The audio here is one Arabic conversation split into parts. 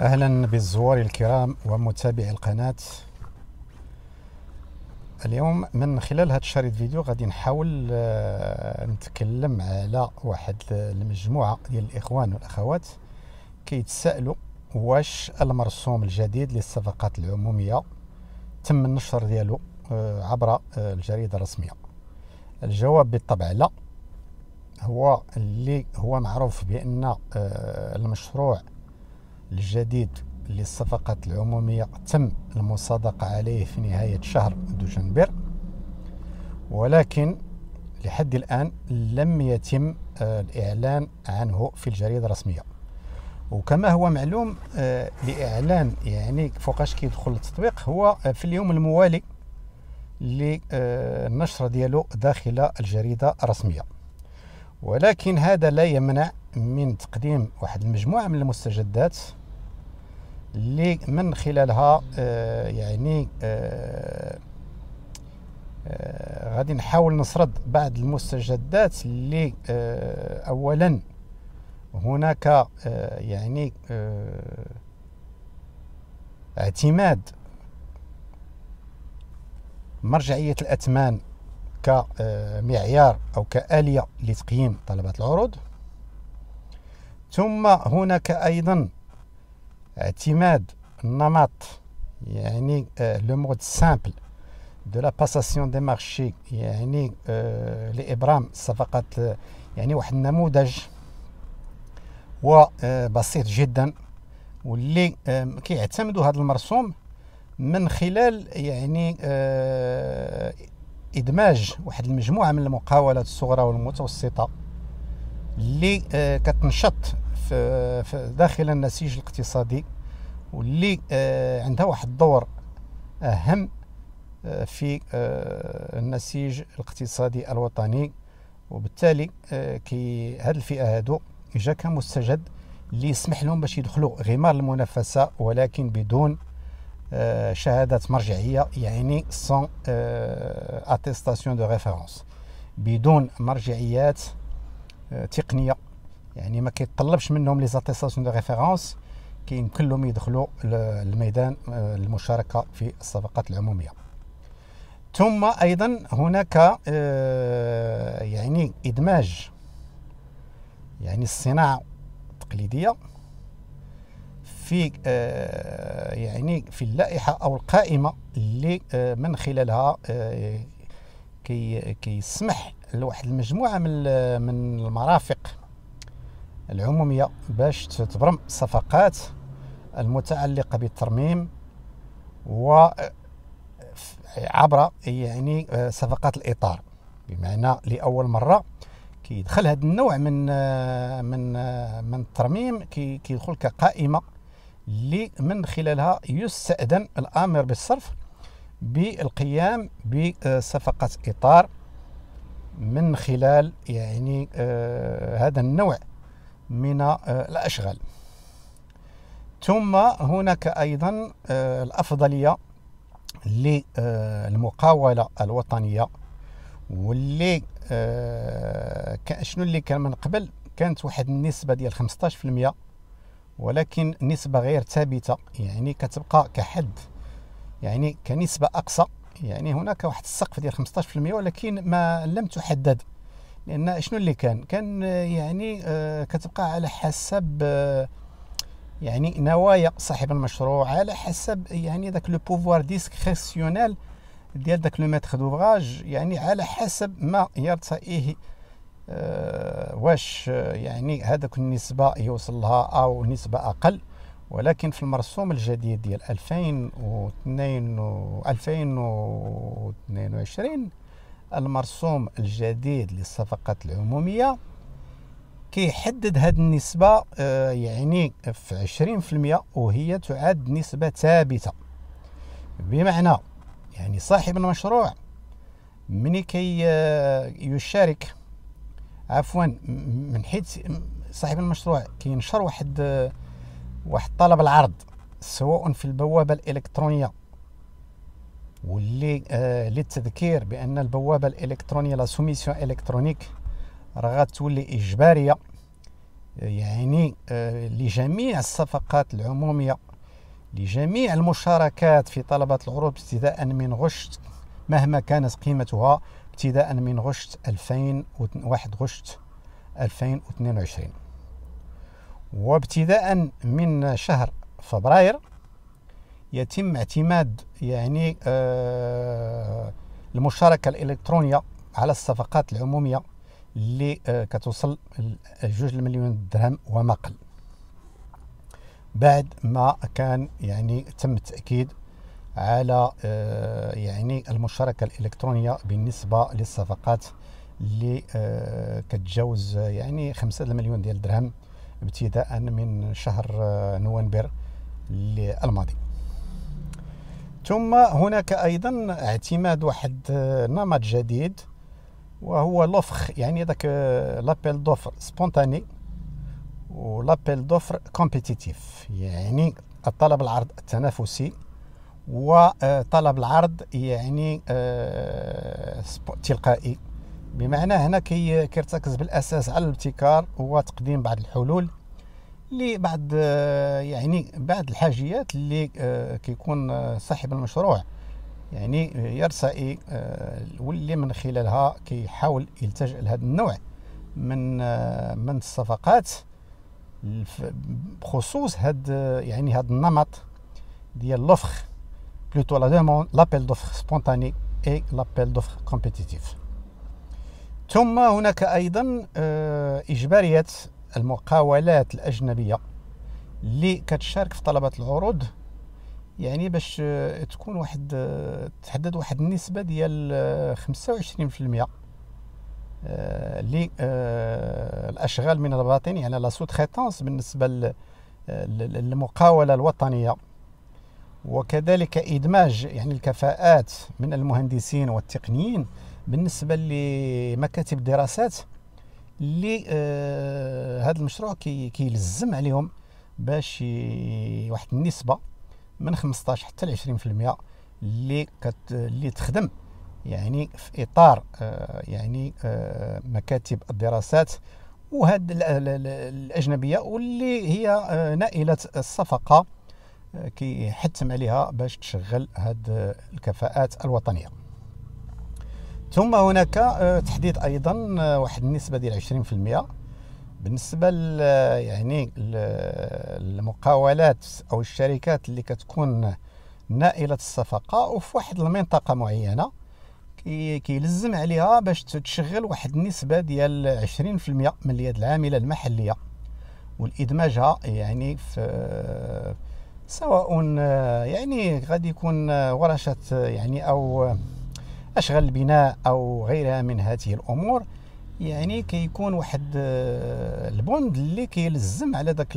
أهلا بالزوار الكرام ومتابعي القناة اليوم من خلال هذا الشريط فيديو غادي نحاول آه، نتكلم على واحد آه، المجموعة ديال الإخوان والأخوات كيتسائلوا واش المرسوم الجديد للصفقات العمومية تم النشر ديالو آه، عبر الجريدة الرسمية الجواب بالطبع لا هو اللي هو معروف بأن المشروع الجديد للصفقات العمومية تم المصادقة عليه في نهاية شهر دجنبر ولكن لحد الآن لم يتم آه، الإعلان عنه في الجريدة الرسمية وكما هو معلوم آه، لإعلان يعني فوقاش كيدخل التطبيق هو آه، في اليوم الموالي للنشر ديالو داخل الجريدة الرسمية ولكن هذا لا يمنع من تقديم واحد المجموعة من المستجدات اللي من خلالها آه، يعني آه، آه، غادي نحاول نسرد بعض المستجدات اللي اولا هناك يعني اعتماد مرجعيه الاثمان كمعيار او كاليه لتقييم طلبات العروض ثم هناك ايضا اعتماد النمط يعني لو مود سامبل دو لا باساسيون دي مارشي يعني آه، لابرام الصفقات آه، يعني واحد النموذج وبسيط آه، جدا واللي كيعتمدوا هذا المرسوم من خلال يعني ادماج واحد المجموعه من المقاولات الصغرى والمتوسطه اللي كتنشط في داخل النسيج الاقتصادي واللي آه، عندها واحد الدور أهم آه، في آه، النسيج الاقتصادي الوطني وبالتالي كي هاد الفئه هادو جا كمستجد اللي يسمح لهم باش يدخلوا غمار المنافسه ولكن بدون شهادات مرجعيه يعني سون اتيستاسيون دو ريفيرونس بدون مرجعيات تقنيه يعني ما كيطلبش منهم لي زاتيستاسيون دو ريفيرونس كيمكن لهم يدخلوا الميدان المشاركه آه، في الصفقات العموميه ثم ايضا هناك آه، يعني ادماج يعني الصناعه التقليديه في آه، يعني في اللائحه او القائمه اللي من خلالها كيسمح لواحد المجموعه من من المرافق العموميه باش تبرم صفقات المتعلقه بالترميم و عبر يعني آه، صفقات الاطار بمعنى لاول مره كيدخل هذا النوع من آه، من آه، من الترميم كيدخل كقائمه اللي من خلالها يستأذن الآمر بالصرف بالقيام بصفقة إطار من خلال يعني هذا النوع من آه، الأشغال ثم هناك أيضا آه، الأفضلية للمقاولة الوطنية واللي آه، شنو اللي كان من قبل كانت واحد النسبة ديال 15% ولكن نسبة غير ثابتة يعني كتبقى كحد يعني كنسبة أقصى يعني هناك واحد السقف ديال 15% ولكن ما لم تحدد لان شنو اللي كان كان آه، يعني آه، كتبقى على حسب آه، يعني نوايا صاحب المشروع على حسب يعني داك لو بوفوار ديسكريسيونيل ديال داك لو ميتر دوفراج يعني على حسب ما يرتئيه أه واش يعني هذاك النسبه يوصل لها او نسبه اقل ولكن في المرسوم الجديد ديال 2022 و 2022 المرسوم الجديد للصفقات العمومية كيحدد هذه النسبة آه، يعني في عشرين في المئة وهي تعد نسبة ثابتة بمعنى يعني صاحب المشروع من كي آه، يشارك عفوا من حيث صاحب المشروع كينشر واحد آه، واحد طلب العرض سواء في البوابة الإلكترونية واللي آه، للتذكير بان البوابه الالكترونيه لا سوميسيون الكترونيك راه غتولي اجباريه آه، يعني آه، لجميع الصفقات العموميه لجميع المشاركات في طلبات العروض ابتداء من غشت مهما كانت قيمتها ابتداء من غشت 2001 غشت 2022 وابتداء من شهر فبراير يتم اعتماد يعني آه، المشاركه الالكترونيه على الصفقات العموميه اللي آه، كتوصل جوج مليون درهم وما قل بعد ما كان يعني تم التاكيد على آه، يعني المشاركه الالكترونيه بالنسبه للصفقات اللي كتجاوز يعني خمسة مليون ديال درهم ابتداء من شهر نوفمبر الماضي ثم هناك ايضا اعتماد واحد آه، نمط جديد وهو لوفخ يعني ذاك آه، لابيل دوفر سبونتاني ولابيل دوفر كومبيتيتيف يعني الطلب العرض التنافسي وطلب العرض يعني آه، تلقائي بمعنى هنا كيرتكز بالاساس على الابتكار وتقديم بعض الحلول اللي بعد يعني بعد الحاجيات اللي آه، كيكون آه، صاحب المشروع يعني يرسائي آه، واللي من خلالها كيحاول يلتجئ لهذا النوع من من الصفقات بخصوص هاد يعني هاد النمط ديال لوفخ بلوتو لا دوموند لابيل دوفر سبونتاني اي لابيل دوفر كومبيتيتيف ثم هناك ايضا اجباريات المقاولات الاجنبيه اللي كتشارك في طلبات العروض يعني باش آه، تكون واحد آه، تحدد واحد النسبه ديال 25% آه، اللي الاشغال من الباطن يعني لا سو تريتونس بالنسبه للمقاوله الوطنيه وكذلك ادماج يعني الكفاءات من المهندسين والتقنيين بالنسبه لمكاتب الدراسات اللي آه هذا المشروع كي كيلزم عليهم باش واحد النسبه من 15 حتى ل 20% اللي كت اللي تخدم يعني في اطار آه يعني آه مكاتب الدراسات وهاد الاجنبيه واللي هي آه نائله الصفقه آه، كيحتم عليها باش تشغل هاد الكفاءات الوطنيه ثم هناك آه، تحديد ايضا آه، واحد النسبه ديال 20% بالنسبه آه، يعني المقاولات او الشركات اللي كتكون نائله الصفقه وفي واحد المنطقه معينه كيلزم عليها باش تشغل واحد النسبه ديال 20% من اليد العامله المحليه والادماجها يعني في سواء يعني غادي يكون ورشه يعني او اشغال البناء او غيرها من هذه الامور يعني كيكون واحد آه، البوند اللي كيلزم على ذاك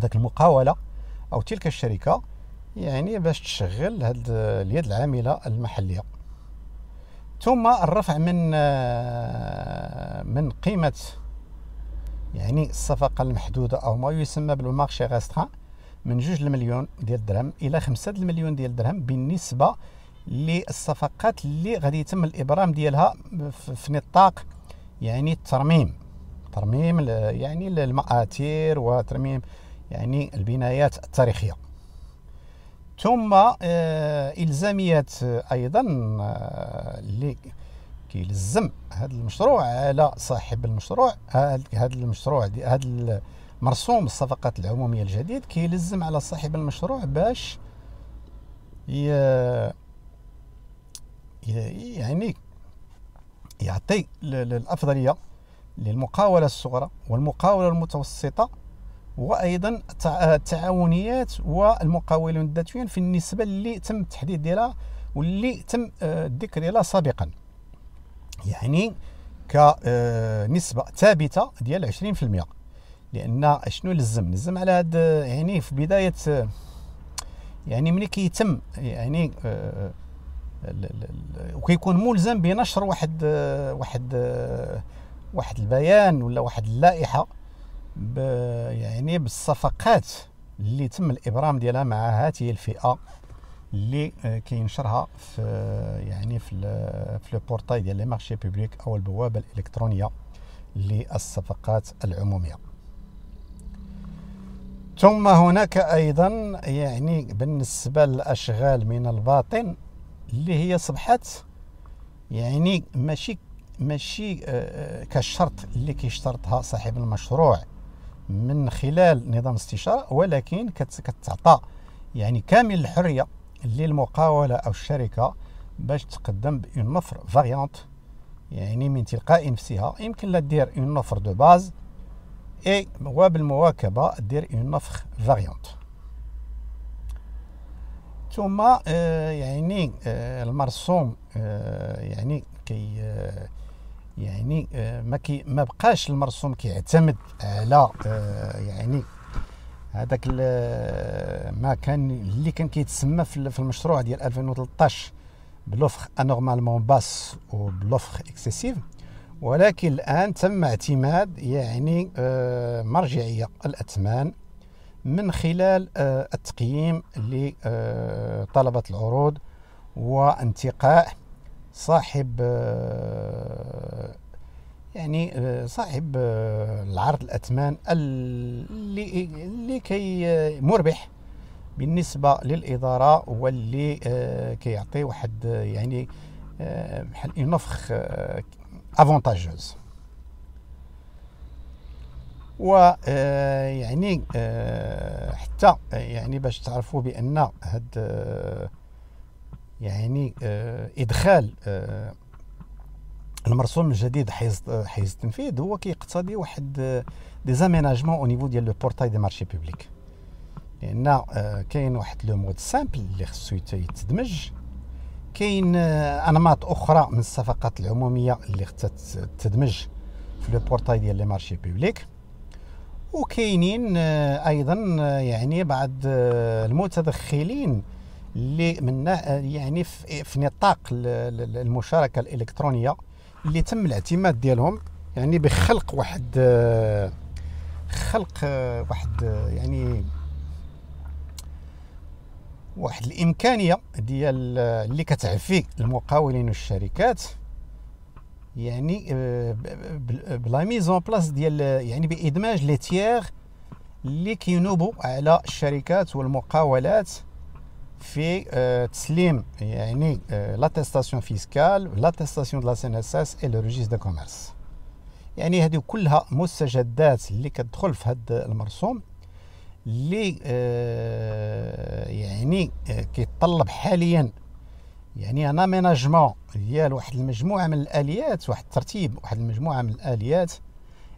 ذاك المقاوله او تلك الشركه يعني باش تشغل هاد آه، اليد العامله المحليه ثم الرفع من آه، من قيمه يعني الصفقه المحدوده او ما يسمى بالمارشي غاستران من جوج المليون ديال الدرهم الى خمسة المليون ديال الدرهم بالنسبه للصفقات اللي غادي يتم الابرام ديالها في نطاق يعني الترميم ترميم يعني المآثير وترميم يعني البنايات التاريخيه ثم آه، الزاميات ايضا آه، اللي كيلزم هذا المشروع على صاحب المشروع هذا المشروع هذا مرسوم الصفقات العموميه الجديد كيلزم على صاحب المشروع باش يعني يعطي الافضليه للمقاوله الصغرى والمقاوله المتوسطه وايضا التعاونيات والمقاولون الذاتيين في النسبه اللي تم التحديد ديالها واللي تم آه، الذكر ديالها سابقا يعني كنسبه آه، ثابته ديال 20% لان شنو لزم لزم على هاد آه، يعني في بدايه يعني ملي كيتم يعني وكيكون ملزم بنشر واحد واحد واحد البيان ولا واحد اللائحه يعني بالصفقات اللي تم الابرام ديالها مع هذه الفئه اللي كينشرها في يعني في في لو بورتاي ديال لي مارشي بوبليك او البوابه الالكترونيه للصفقات العموميه ثم هناك ايضا يعني بالنسبه للاشغال من الباطن اللي هي صبحات يعني ماشي ماشي آه، آه، كشرط اللي كيشترطها صاحب المشروع من خلال نظام استشارة ولكن كتعطى يعني كامل الحرية للمقاولة أو الشركة باش تقدم بإن اوفر فاريونت يعني من تلقاء نفسها يمكن لا دير اون نوفر دو باز اي وبالمواكبة دير اون نوفر فاريونت ثم آه، يعني آه، المرسوم آه، يعني كي يعني ما كي ما بقاش المرسوم كيعتمد على يعني هذاك ما كان اللي كان كيتسمى في المشروع ديال 2013 بلوفر انورمالمون باس وبلوفخ اكسيسيف ولكن الان تم اعتماد يعني مرجعيه الاثمان من خلال آه، التقييم لطلبة آه، العروض وانتقاء صاحب آه، يعني صاحب العرض الأثمان اللي اللي كي مربح بالنسبة للإدارة واللي كيعطي واحد يعني بحال اون افونتاجوز و آه، يعني آه، حتى آه، يعني باش تعرفوا بان هاد يعني ادخال المرسوم الجديد حيز حيز التنفيذ هو كيقتضي واحد دي زاميناجمون او نيفو ديال لو بورتاي دي مارشي بوبليك لان كاين واحد لو مود سامبل اللي خصو يتدمج كاين انماط اخرى من الصفقات العموميه اللي خصها تدمج في لو بورتاي ديال لي مارشي بوبليك وكاينين آه، ايضا آه، يعني بعض آه، المتدخلين اللي من يعني في نطاق المشاركه الالكترونيه اللي تم الاعتماد ديالهم يعني بخلق واحد خلق واحد يعني واحد الامكانيه ديال اللي كتعفي المقاولين والشركات يعني بلا ميزون بلاس ديال يعني بادماج لي تيير اللي كينوبوا على الشركات والمقاولات في تسليم يعني لاتيستاسيون فيسكال لاتيستاسيون دو لا سي ان اس اس اي لو ريجيست دو كوميرس يعني هذه كلها مستجدات اللي كتدخل في هذا المرسوم اللي يعني كيتطلب حاليا يعني انا ميناجمون ديال واحد المجموعه من الاليات واحد الترتيب واحد المجموعه من الاليات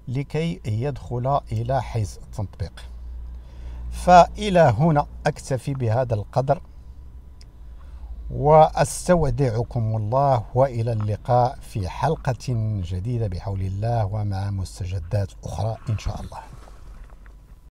لكي يدخل الى حيز التطبيق فإلى هنا أكتفي بهذا القدر وأستودعكم الله وإلى اللقاء في حلقة جديدة بحول الله ومع مستجدات أخرى إن شاء الله